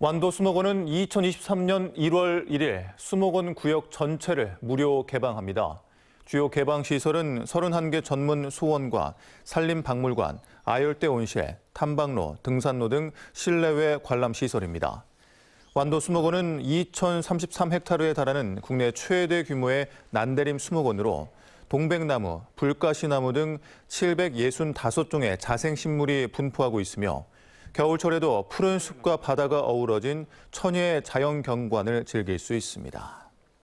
완도 수목원은 2023년 1월 1일 수목원 구역 전체를 무료 개방합니다. 주요 개방 시설은 31개 전문 수원과 산림박물관, 아열대 온실, 탐방로, 등산로 등 실내외 관람 시설입니다. 완도 수목원은 2033헥타르에 달하는 국내 최대 규모의 난대림 수목원으로 동백나무, 불가시나무 등 765종의 자생식물이 분포하고 있으며 겨울철에도 푸른 숲과 바다가 어우러진 천혜의 자연 경관을 즐길 수 있습니다.